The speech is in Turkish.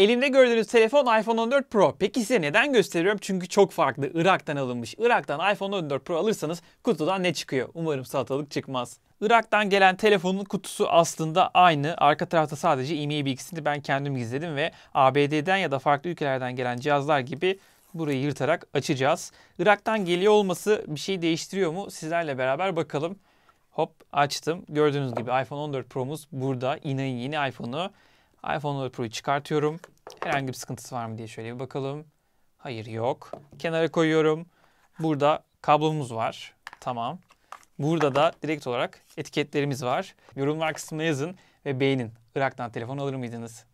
Elimde gördüğünüz telefon iPhone 14 Pro. Peki size neden gösteriyorum? Çünkü çok farklı. Irak'tan alınmış. Irak'tan iPhone 14 Pro alırsanız kutudan ne çıkıyor? Umarım salatalık çıkmaz. Irak'tan gelen telefonun kutusu aslında aynı. Arka tarafta sadece e bilgisini ben kendim gizledim ve ABD'den ya da farklı ülkelerden gelen cihazlar gibi burayı yırtarak açacağız. Irak'tan geliyor olması bir şey değiştiriyor mu? Sizlerle beraber bakalım. Hop açtım. Gördüğünüz gibi iPhone 14 Pro'muz burada. İnanın yeni iPhone'u iPhone 11 Pro'yu çıkartıyorum. Herhangi bir sıkıntısı var mı diye şöyle bir bakalım. Hayır yok. Kenara koyuyorum. Burada kablomuz var. Tamam. Burada da direkt olarak etiketlerimiz var. Yorumlar kısmına yazın ve beğenin. Irak'tan telefon alır mıydınız?